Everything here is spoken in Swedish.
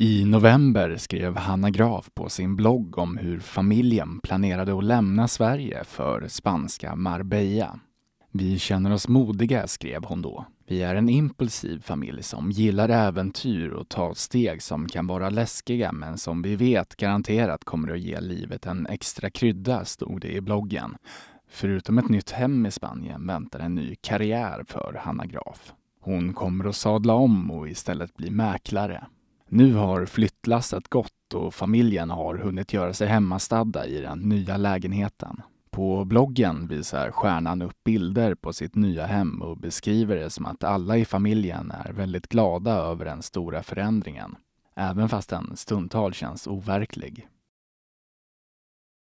I november skrev Hanna Graf på sin blogg om hur familjen planerade att lämna Sverige för spanska Marbella. Vi känner oss modiga, skrev hon då. Vi är en impulsiv familj som gillar äventyr och tar steg som kan vara läskiga men som vi vet garanterat kommer att ge livet en extra krydda, stod det i bloggen. Förutom ett nytt hem i Spanien väntar en ny karriär för Hanna Graf. Hon kommer att sadla om och istället bli mäklare. Nu har flyttlasset gått och familjen har hunnit göra sig hemmastadda i den nya lägenheten. På bloggen visar stjärnan upp bilder på sitt nya hem och beskriver det som att alla i familjen är väldigt glada över den stora förändringen. Även fast den stundtal känns overklig.